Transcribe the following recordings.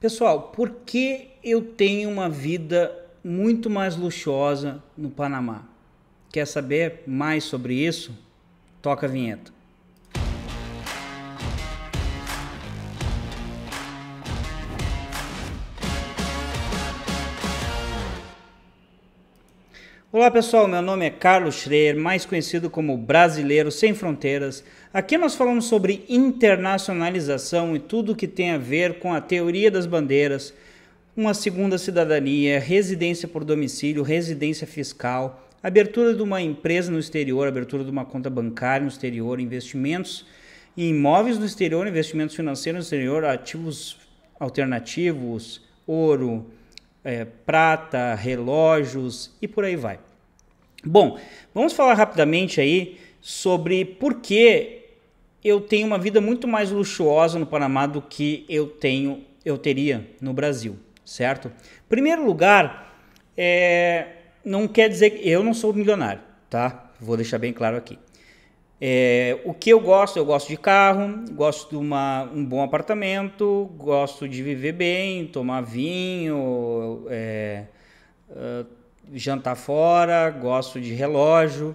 Pessoal, por que eu tenho uma vida muito mais luxuosa no Panamá? Quer saber mais sobre isso? Toca a vinheta. Olá pessoal, meu nome é Carlos Schreier, mais conhecido como Brasileiro Sem Fronteiras. Aqui nós falamos sobre internacionalização e tudo que tem a ver com a teoria das bandeiras, uma segunda cidadania, residência por domicílio, residência fiscal, abertura de uma empresa no exterior, abertura de uma conta bancária no exterior, investimentos em imóveis no exterior, investimentos financeiros no exterior, ativos alternativos, ouro, é, prata, relógios e por aí vai. Bom, vamos falar rapidamente aí sobre por que eu tenho uma vida muito mais luxuosa no Panamá do que eu tenho, eu teria no Brasil, certo? Primeiro lugar, é, não quer dizer que eu não sou milionário, tá? Vou deixar bem claro aqui. É, o que eu gosto, eu gosto de carro, gosto de uma, um bom apartamento, gosto de viver bem, tomar vinho, é, uh, jantar fora, gosto de relógio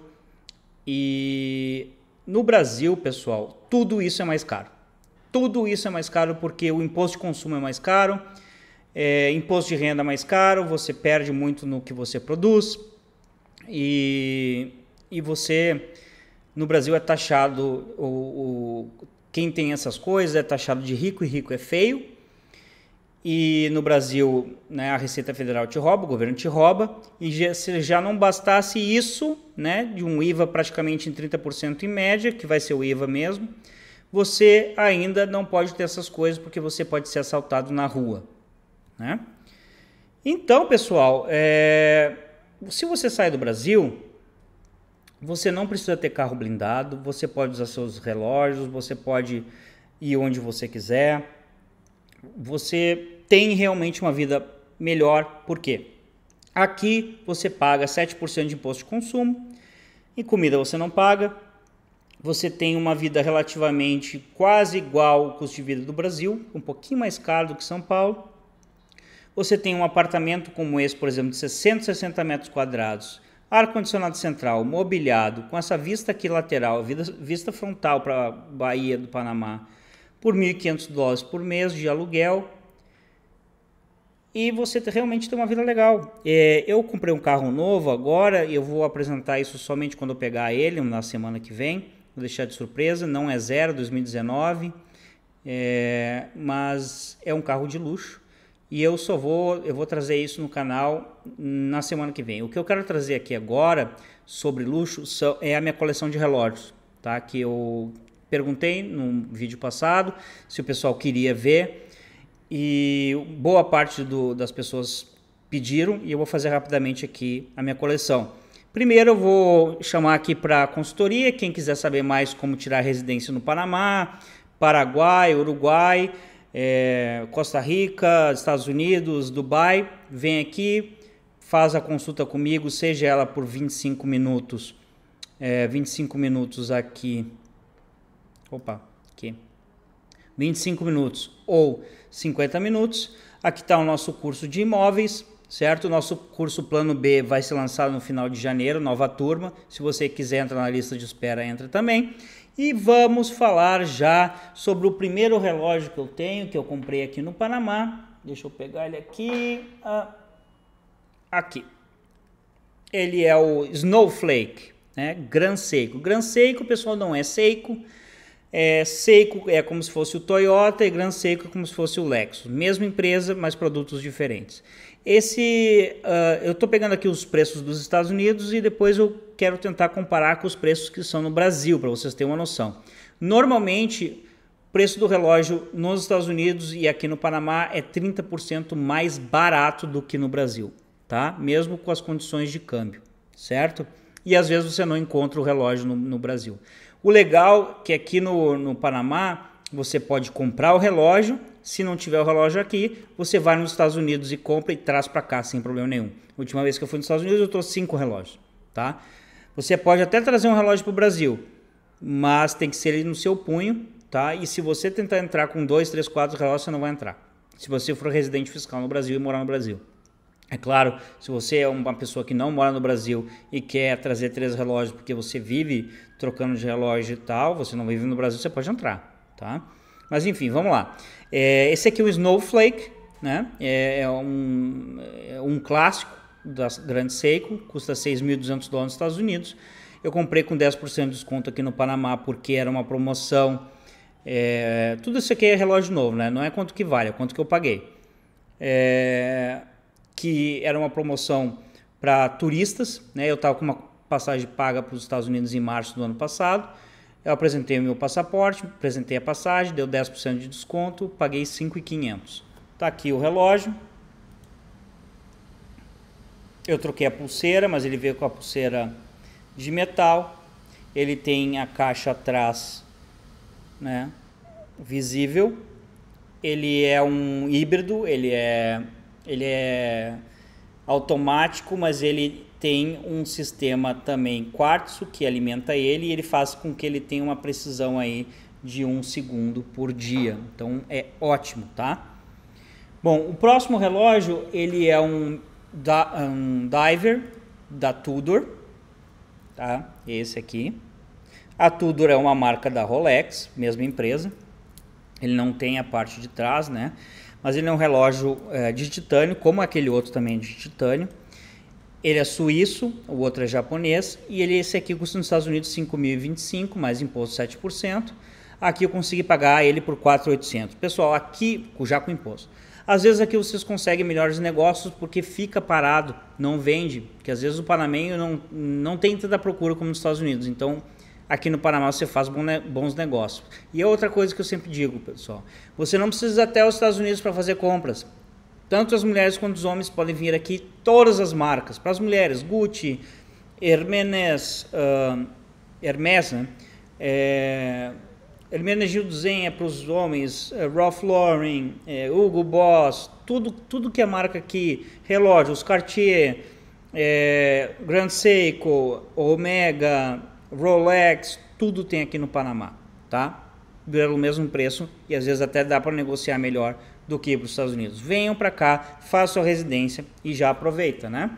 e no Brasil, pessoal, tudo isso é mais caro. Tudo isso é mais caro porque o imposto de consumo é mais caro, é, imposto de renda é mais caro, você perde muito no que você produz e, e você no Brasil é taxado o, o, quem tem essas coisas é taxado de rico e rico é feio e no Brasil né, a Receita Federal te rouba, o governo te rouba, e já, se já não bastasse isso, né, de um IVA praticamente em 30% em média, que vai ser o IVA mesmo, você ainda não pode ter essas coisas porque você pode ser assaltado na rua. Né? Então, pessoal, é... se você sai do Brasil, você não precisa ter carro blindado, você pode usar seus relógios, você pode ir onde você quiser. Você tem realmente uma vida melhor, por quê? Aqui você paga 7% de imposto de consumo, e comida você não paga, você tem uma vida relativamente quase igual ao custo de vida do Brasil, um pouquinho mais caro do que São Paulo. Você tem um apartamento como esse, por exemplo, de 660 metros quadrados, ar-condicionado central, mobiliado, com essa vista aqui lateral, vista frontal para a Bahia do Panamá, por 1.500 dólares por mês de aluguel, e você realmente tem uma vida legal. É, eu comprei um carro novo agora, eu vou apresentar isso somente quando eu pegar ele na semana que vem. Vou deixar de surpresa, não é zero 2019, é, mas é um carro de luxo. E eu só vou, eu vou trazer isso no canal na semana que vem. O que eu quero trazer aqui agora sobre luxo é a minha coleção de relógios, tá? Que eu perguntei num vídeo passado se o pessoal queria ver e boa parte do, das pessoas pediram e eu vou fazer rapidamente aqui a minha coleção. Primeiro eu vou chamar aqui para consultoria, quem quiser saber mais como tirar residência no Panamá, Paraguai, Uruguai, é, Costa Rica, Estados Unidos, Dubai, vem aqui, faz a consulta comigo, seja ela por 25 minutos, é, eh, 25 minutos aqui. Opa, 25 minutos ou 50 minutos. Aqui está o nosso curso de imóveis, certo? Nosso curso Plano B vai ser lançado no final de janeiro, nova turma. Se você quiser entrar na lista de espera, entra também. E vamos falar já sobre o primeiro relógio que eu tenho, que eu comprei aqui no Panamá. Deixa eu pegar ele aqui. Ah, aqui. Ele é o Snowflake, né? Gran Seiko. Gran Seiko, pessoal, não é Seiko é, Seiko é como se fosse o Toyota e Gran Seiko é como se fosse o Lexus. Mesma empresa, mas produtos diferentes. Esse, uh, eu estou pegando aqui os preços dos Estados Unidos e depois eu quero tentar comparar com os preços que são no Brasil, para vocês terem uma noção. Normalmente, o preço do relógio nos Estados Unidos e aqui no Panamá é 30% mais barato do que no Brasil, tá? Mesmo com as condições de câmbio, certo? E às vezes você não encontra o relógio no, no Brasil. O legal é que aqui no, no Panamá você pode comprar o relógio. Se não tiver o relógio aqui, você vai nos Estados Unidos e compra e traz para cá sem problema nenhum. última vez que eu fui nos Estados Unidos, eu trouxe cinco relógios, tá? Você pode até trazer um relógio para o Brasil, mas tem que ser ele no seu punho, tá? E se você tentar entrar com dois, três, quatro relógios, você não vai entrar. Se você for residente fiscal no Brasil e morar no Brasil. É claro, se você é uma pessoa que não mora no Brasil e quer trazer três relógios porque você vive trocando de relógio e tal, você não vive no Brasil, você pode entrar, tá? Mas enfim, vamos lá. É, esse aqui é o Snowflake, né? É, é um, é um clássico da Grande Seiko, custa 6.200 dólares nos Estados Unidos. Eu comprei com 10% de desconto aqui no Panamá porque era uma promoção. É, tudo isso aqui é relógio novo, né? Não é quanto que vale, é quanto que eu paguei. É que era uma promoção para turistas, né? Eu estava com uma passagem paga para os Estados Unidos em março do ano passado. Eu apresentei o meu passaporte, apresentei a passagem, deu 10% de desconto, paguei 5,500. Tá aqui o relógio. Eu troquei a pulseira, mas ele veio com a pulseira de metal. Ele tem a caixa atrás, né, visível. Ele é um híbrido, ele é ele é automático, mas ele tem um sistema também quartzo que alimenta ele e ele faz com que ele tenha uma precisão aí de um segundo por dia. Então é ótimo, tá? Bom, o próximo relógio ele é um, um diver da Tudor, tá? Esse aqui. A Tudor é uma marca da Rolex, mesma empresa. Ele não tem a parte de trás, né? Mas ele é um relógio é, de titânio, como aquele outro também é de titânio. Ele é suíço, o outro é japonês, e ele esse aqui custa nos Estados Unidos 5.025, mais imposto 7%. Aqui eu consegui pagar ele por 4.800. Pessoal, aqui já com imposto. Às vezes aqui vocês conseguem melhores negócios porque fica parado, não vende, porque às vezes o panameio não, não tem tanta procura como nos Estados Unidos. Então aqui no Panamá você faz bons negócios. E é outra coisa que eu sempre digo, pessoal: você não precisa ir até os Estados Unidos para fazer compras. Tanto as mulheres quanto os homens podem vir aqui, todas as marcas. Para as mulheres, Gucci, Hermenes, uh, Hermes, né? É, Hermenegildo é para os homens, é, Ralph Lauren, é, Hugo Boss, tudo, tudo que é marca aqui, relógios, Cartier, é, Grand Seiko, Omega, Rolex, tudo tem aqui no Panamá, tá? Pelo mesmo preço e às vezes até dá para negociar melhor do que para os Estados Unidos. Venham para cá, façam sua residência e já aproveita, né?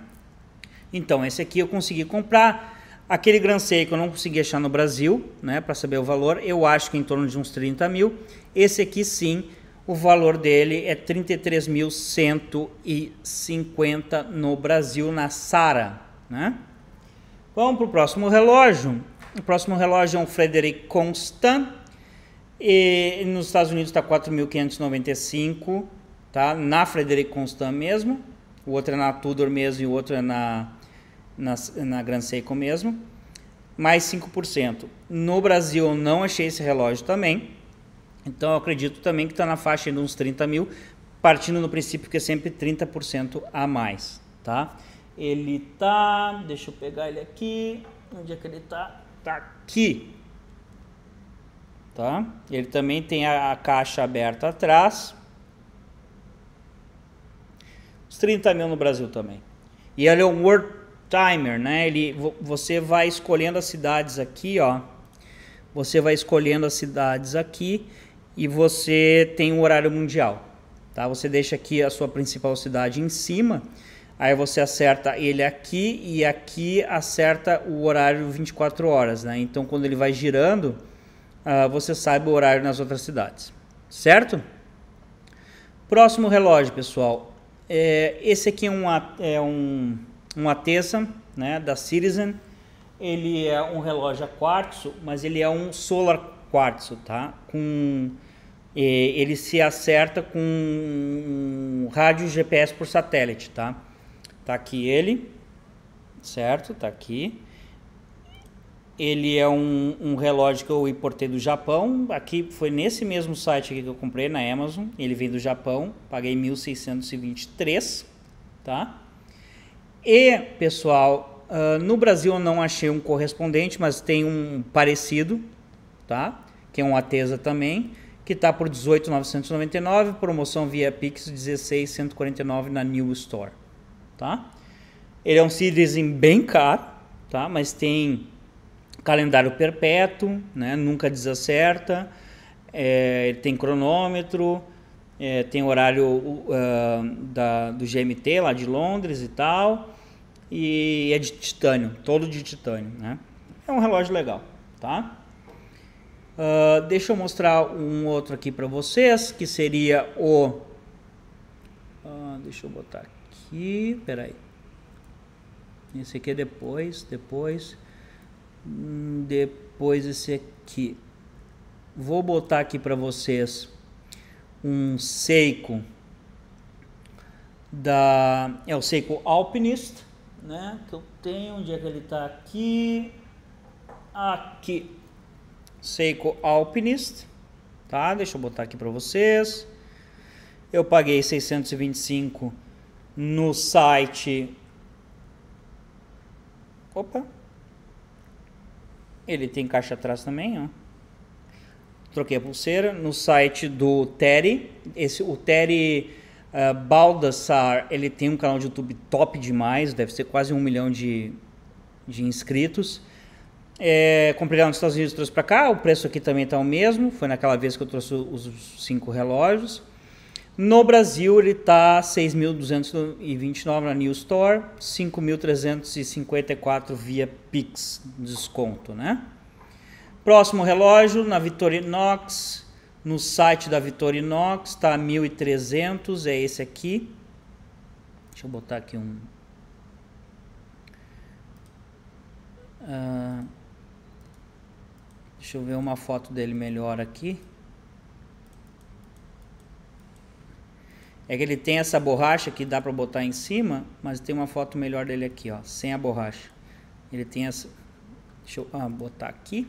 Então, esse aqui eu consegui comprar. Aquele Grand Seiko eu não consegui achar no Brasil, né, para saber o valor. Eu acho que em torno de uns 30 mil. Esse aqui sim, o valor dele é 33.150 no Brasil, na Sara, né? Vamos para o próximo relógio. O próximo relógio é um Frederick Constant. E nos Estados Unidos está 4.595, tá? Na Frederick Constant mesmo. O outro é na Tudor mesmo e o outro é na, na, na Grand Seiko mesmo. Mais 5%. No Brasil eu não achei esse relógio também. Então eu acredito também que está na faixa de uns 30 mil, partindo do princípio que é sempre 30% a mais, tá? Ele tá. Deixa eu pegar ele aqui. Onde é que ele tá? Tá aqui. Tá? Ele também tem a, a caixa aberta atrás. Os 30 mil no Brasil também. E ele é um World Timer, né? Ele, você vai escolhendo as cidades aqui, ó. Você vai escolhendo as cidades aqui e você tem o um horário mundial, tá? Você deixa aqui a sua principal cidade em cima aí você acerta ele aqui e aqui acerta o horário 24 horas, né? Então quando ele vai girando, uh, você sabe o horário nas outras cidades, certo? Próximo relógio, pessoal. É, esse aqui é um, é um, um Atessa, né, da Citizen. Ele é um relógio a quartzo, mas ele é um solar quartzo, tá? Com é, ele se acerta com rádio GPS por satélite, tá? Tá aqui ele, certo? Tá aqui. Ele é um, um relógio que eu importei do Japão. Aqui foi nesse mesmo site que eu comprei na Amazon. Ele vem do Japão. Paguei 1.623, tá? E, pessoal, uh, no Brasil eu não achei um correspondente, mas tem um parecido, tá? Que é um Atesa também, que tá por 18.999, promoção via Pix 16.149 na New Store tá? Ele é um Citizen bem caro, tá? Mas tem calendário perpétuo, né? Nunca desacerta. É, ele tem cronômetro, é, tem horário uh, da, do GMT lá de Londres e tal. E é de titânio, todo de titânio, né? É um relógio legal, tá? Uh, deixa eu mostrar um outro aqui para vocês, que seria o... Uh, deixa eu botar aqui aqui, peraí. Esse aqui é depois, depois, hum, depois esse aqui. Vou botar aqui para vocês um Seiko da é o Seiko Alpinist, né? Que eu tenho, onde é que ele tá aqui? Aqui. Seiko Alpinist, tá? Deixa eu botar aqui para vocês. Eu paguei 625 no site. Opa! Ele tem caixa atrás também, ó. Troquei a pulseira no site do Terry. Esse, o Terry uh, Baldassar, ele tem um canal de YouTube top demais, deve ser quase um milhão de, de inscritos. É, comprei lá nos Estados Unidos e trouxe para cá. O preço aqui também está o mesmo. Foi naquela vez que eu trouxe os cinco relógios. No Brasil, ele está 6.229 na New Store, 5.354 via Pix, desconto, né? Próximo relógio, na Victorinox, no site da Vitorinox, está 1.300, é esse aqui. Deixa eu botar aqui um... Uh, deixa eu ver uma foto dele melhor aqui. É que ele tem essa borracha que dá para botar em cima, mas tem uma foto melhor dele aqui, ó, sem a borracha. Ele tem essa... Deixa eu ah, botar aqui.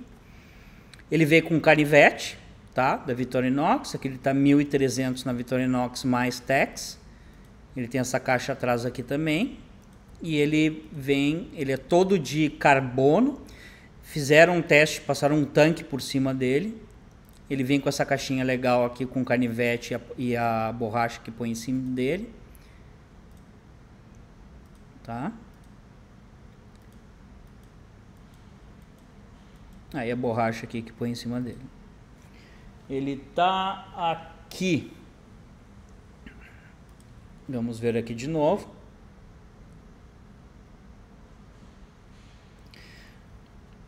Ele veio com canivete, tá? Da Victorinox. Aqui ele tá 1.300 na Victorinox mais tax. Ele tem essa caixa atrás aqui também. E ele vem, ele é todo de carbono. Fizeram um teste, passaram um tanque por cima dele ele vem com essa caixinha legal aqui com canivete e a, e a borracha que põe em cima dele. Tá? Aí a borracha aqui que põe em cima dele. Ele tá aqui. Vamos ver aqui de novo.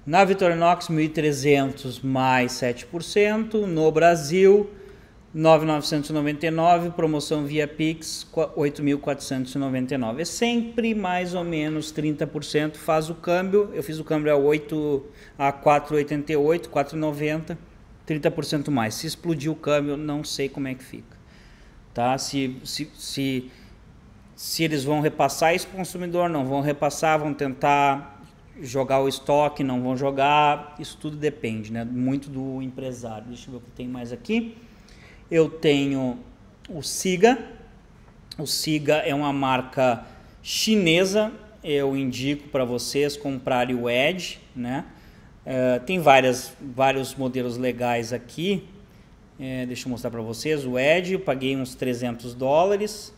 Na Vitorinox, 1.300 mais 7%. No Brasil, 9.999. Promoção via Pix, 8.499. É sempre mais ou menos 30%. Faz o câmbio. Eu fiz o câmbio a, 8, a 4,88, 4,90. 30% mais. Se explodir o câmbio, não sei como é que fica. Tá? Se, se, se, se eles vão repassar isso para o consumidor, não vão repassar, vão tentar jogar o estoque, não vão jogar, isso tudo depende, né? Muito do empresário. Deixa eu ver o que tem mais aqui. Eu tenho o Siga. O Siga é uma marca chinesa. Eu indico para vocês comprarem o Edge, né? É, tem várias, vários modelos legais aqui. É, deixa eu mostrar para vocês. O Edge, eu paguei uns 300 dólares.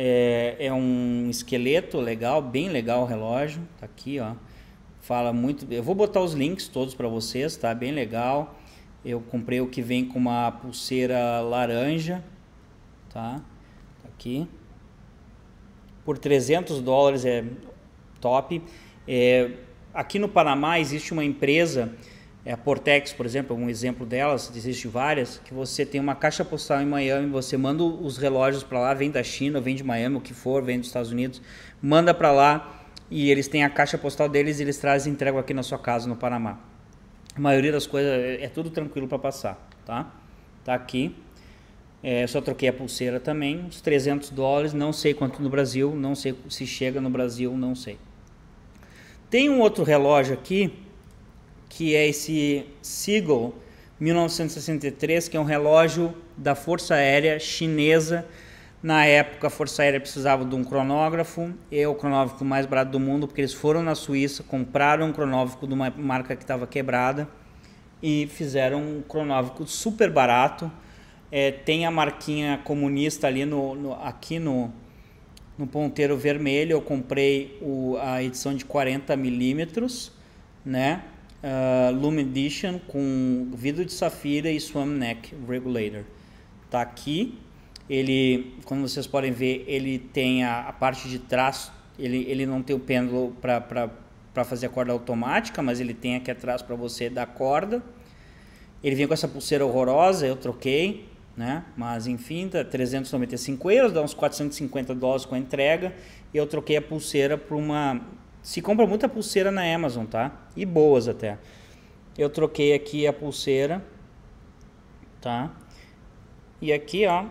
É, é, um esqueleto legal, bem legal o relógio. Tá aqui, ó fala muito. Eu vou botar os links todos para vocês, tá? Bem legal. Eu comprei o que vem com uma pulseira laranja, tá? tá aqui. Por 300 dólares é top. É, aqui no Panamá existe uma empresa, é a Portex, por exemplo, um exemplo delas, existem várias, que você tem uma caixa postal em Miami, você manda os relógios para lá, vem da China, vem de Miami, o que for, vem dos Estados Unidos, manda para lá e eles têm a caixa postal deles e eles trazem entrega aqui na sua casa no Panamá. A maioria das coisas é, é tudo tranquilo para passar, tá? Tá aqui. É, só troquei a pulseira também, uns 300 dólares, não sei quanto no Brasil, não sei se chega no Brasil, não sei. Tem um outro relógio aqui, que é esse Seagull 1963, que é um relógio da Força Aérea Chinesa, na época, a Força Aérea precisava de um cronógrafo, e é o cronógrafo mais barato do mundo, porque eles foram na Suíça, compraram um cronógrafo de uma marca que estava quebrada e fizeram um cronógrafo super barato. É, tem a marquinha comunista ali no, no aqui no, no ponteiro vermelho. Eu comprei o, a edição de 40 milímetros, né? Uh, ah, Lume Edition com vidro de safira e Swam Neck Regulator. Está aqui ele, como vocês podem ver, ele tem a, a parte de trás, ele, ele não tem o pêndulo para fazer a corda automática, mas ele tem aqui atrás para você dar corda. Ele vem com essa pulseira horrorosa, eu troquei, né? Mas enfim, tá 395 euros, dá uns 450 dólares com a entrega. eu troquei a pulseira por uma. Se compra muita pulseira na Amazon, tá? E boas até. Eu troquei aqui a pulseira, tá? E aqui, ó,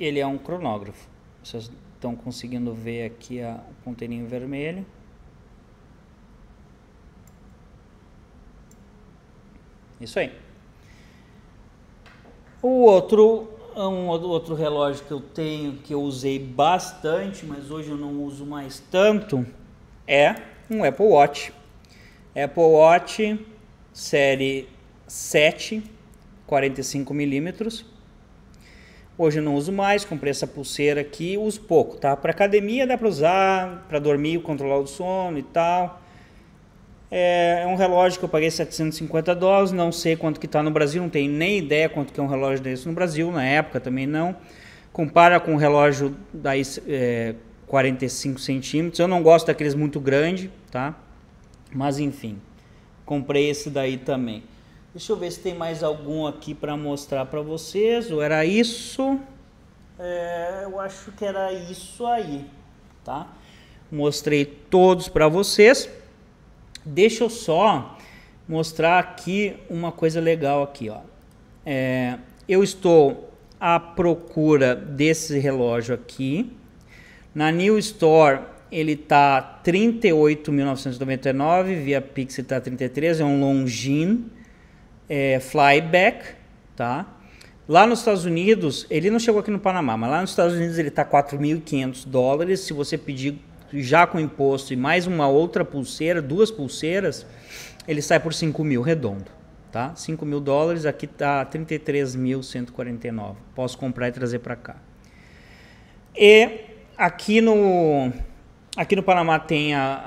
ele é um cronógrafo. Vocês estão conseguindo ver aqui a, o ponteirinho vermelho. Isso aí. O outro, um outro relógio que eu tenho, que eu usei bastante, mas hoje eu não uso mais tanto, é um Apple Watch. Apple Watch série 7, 45 milímetros Hoje eu não uso mais, comprei essa pulseira aqui, uso pouco, tá? Para academia dá para usar, para dormir, controlar o sono e tal. É, é um relógio que eu paguei 750 dólares, não sei quanto que tá no Brasil, não tenho nem ideia quanto que é um relógio desse no Brasil, na época também não. Compara com um relógio daí, é, 45 centímetros, eu não gosto daqueles muito grande, tá? Mas enfim, comprei esse daí também. Deixa eu ver se tem mais algum aqui para mostrar para vocês. Ou era isso? É, eu acho que era isso aí, tá? Mostrei todos para vocês. Deixa eu só mostrar aqui uma coisa legal aqui, ó. É, eu estou à procura desse relógio aqui. Na New Store ele tá 38.999, via Pix está 33, é um Longines é, flyback, tá? Lá nos Estados Unidos, ele não chegou aqui no Panamá, mas lá nos Estados Unidos ele está 4.500 dólares. Se você pedir já com imposto e mais uma outra pulseira, duas pulseiras, ele sai por 5 mil redondo, tá? 5 mil dólares, aqui tá 33.149. Posso comprar e trazer para cá. E aqui no Aqui no Panamá tem a,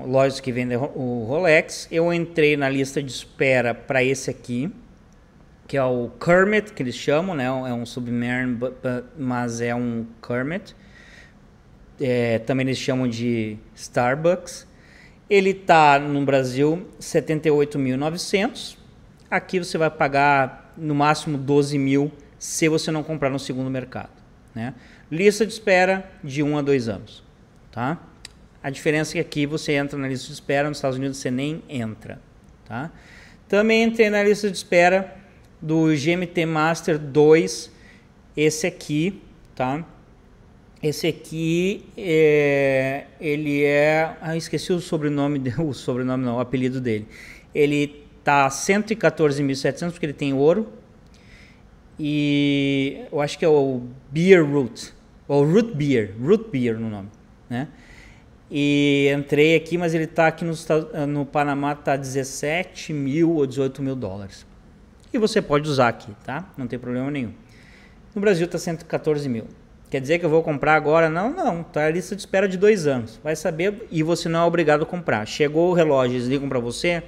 a lojas que vendem o Rolex. Eu entrei na lista de espera para esse aqui, que é o Kermit, que eles chamam, né? É um Submarine, mas é um Kermit. É, também eles chamam de Starbucks. Ele tá no Brasil 78.900. Aqui você vai pagar no máximo 12 mil se você não comprar no segundo mercado. Né? Lista de espera de um a dois anos tá? A diferença é que aqui você entra na lista de espera, nos Estados Unidos você nem entra, tá? Também entrei na lista de espera do GMT Master 2, esse aqui, tá? Esse aqui, é, ele é... Ah, esqueci o sobrenome, o sobrenome não, o apelido dele. Ele tá 114.700 porque ele tem ouro. E eu acho que é o Beer Root, ou Root Beer, Root Beer no nome né? E entrei aqui, mas ele está aqui no, ah, no Panamá, está 17 mil ou 18 mil dólares. E você pode usar aqui, tá? Não tem problema nenhum. No Brasil está 114 mil. Quer dizer que eu vou comprar agora? Não, não. Tá a lista de espera de dois anos. Vai saber e você não é obrigado a comprar. Chegou o relógio, eles ligam para você.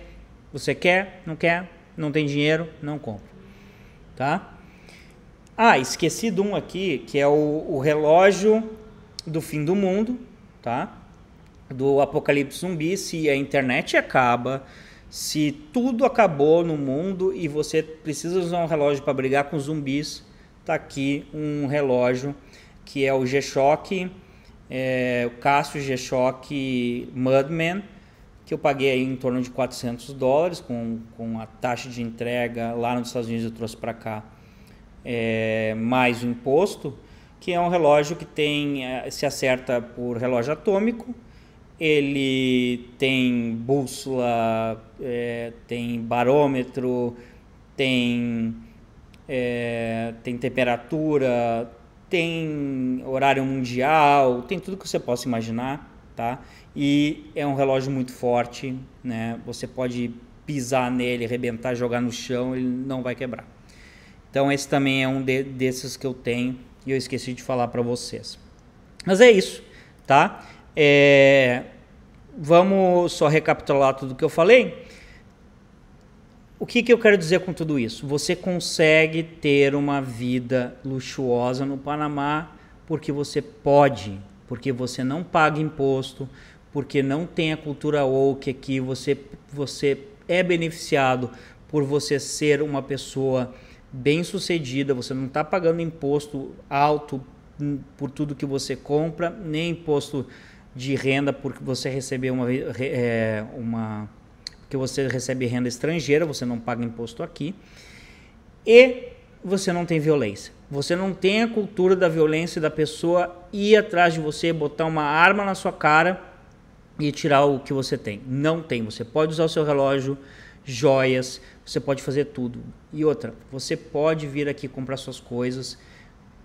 Você quer? Não quer? Não tem dinheiro? Não compra. Tá? Ah, esqueci de um aqui que é o, o relógio do fim do mundo tá? Do apocalipse zumbi, se a internet acaba, se tudo acabou no mundo e você precisa usar um relógio para brigar com zumbis, tá aqui um relógio que é o G-Shock, é, o Casio G-Shock Mudman, que eu paguei aí em torno de 400 dólares, com, com a taxa de entrega lá nos Estados Unidos eu trouxe para cá, é, mais o imposto, que é um relógio que tem eh, se acerta por relógio atômico. Ele tem bússola, é, tem barômetro, tem, é, tem temperatura, tem horário mundial, tem tudo que você possa imaginar, tá? E é um relógio muito forte, né? Você pode pisar nele, arrebentar, jogar no chão, ele não vai quebrar. Então esse também é um de, desses que eu tenho e eu esqueci de falar para vocês. Mas é isso, tá? É, vamos só recapitular tudo que eu falei. O que, que eu quero dizer com tudo isso? Você consegue ter uma vida luxuosa no Panamá porque você pode, porque você não paga imposto, porque não tem a cultura woke aqui, você, você é beneficiado por você ser uma pessoa bem sucedida, você não está pagando imposto alto por tudo que você compra, nem imposto de renda porque você recebeu uma, é, uma porque você recebe renda estrangeira, você não paga imposto aqui. E você não tem violência. Você não tem a cultura da violência da pessoa ir atrás de você, botar uma arma na sua cara e tirar o que você tem. Não tem. Você pode usar o seu relógio, joias, você pode fazer tudo. E outra, você pode vir aqui comprar suas coisas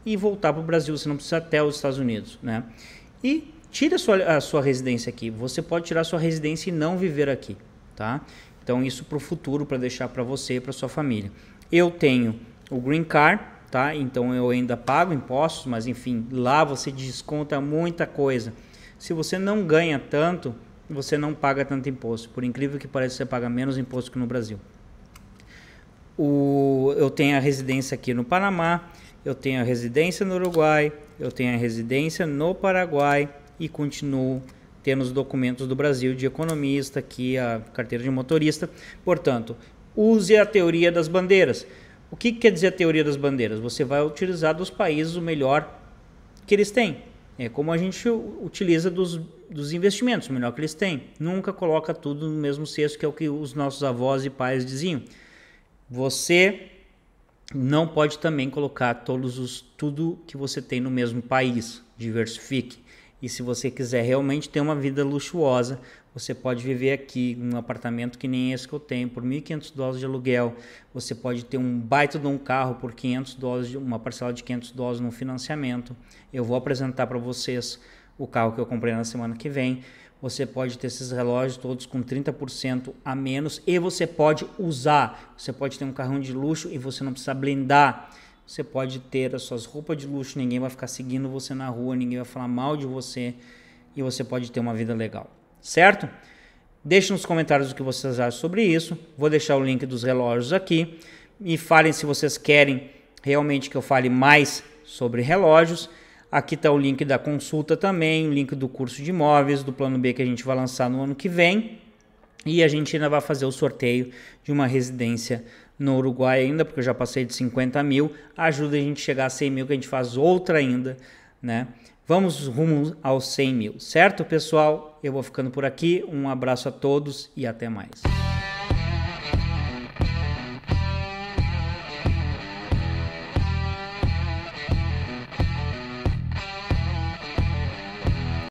e voltar para o Brasil, você não precisa até os Estados Unidos, né? E tira a sua, a sua residência aqui, você pode tirar sua residência e não viver aqui, tá? Então isso para o futuro, para deixar para você e para sua família. Eu tenho o Green Card, tá? Então eu ainda pago impostos, mas enfim, lá você desconta muita coisa. Se você não ganha tanto, você não paga tanto imposto. Por incrível que pareça, você paga menos imposto que no Brasil. O, eu tenho a residência aqui no Panamá, eu tenho a residência no Uruguai, eu tenho a residência no Paraguai e continuo tendo os documentos do Brasil de economista, aqui a carteira de motorista. Portanto, use a teoria das bandeiras. O que, que quer dizer a teoria das bandeiras? Você vai utilizar dos países o melhor que eles têm. É como a gente utiliza dos, dos investimentos, o melhor que eles têm. Nunca coloca tudo no mesmo cesto, que é o que os nossos avós e pais diziam. Você não pode também colocar todos os tudo que você tem no mesmo país. Diversifique. E se você quiser realmente ter uma vida luxuosa, você pode viver aqui, um apartamento que nem esse que eu tenho, por 1.500 dólares de aluguel. Você pode ter um baita de um carro por 500 dólares, uma parcela de 500 dólares no financiamento. Eu vou apresentar para vocês o carro que eu comprei na semana que vem. Você pode ter esses relógios todos com 30% a menos e você pode usar. Você pode ter um carrão de luxo e você não precisa blindar você pode ter as suas roupas de luxo, ninguém vai ficar seguindo você na rua, ninguém vai falar mal de você e você pode ter uma vida legal, certo? Deixe nos comentários o que vocês acham sobre isso. Vou deixar o link dos relógios aqui. Me falem se vocês querem realmente que eu fale mais sobre relógios. Aqui está o link da consulta também, o link do curso de imóveis, do plano B que a gente vai lançar no ano que vem. E a gente ainda vai fazer o sorteio de uma residência no Uruguai ainda, porque eu já passei de 50 mil, ajuda a gente a chegar a 100 mil, que a gente faz outra ainda, né? Vamos rumo aos 100 mil, certo, pessoal? Eu vou ficando por aqui, um abraço a todos e até mais.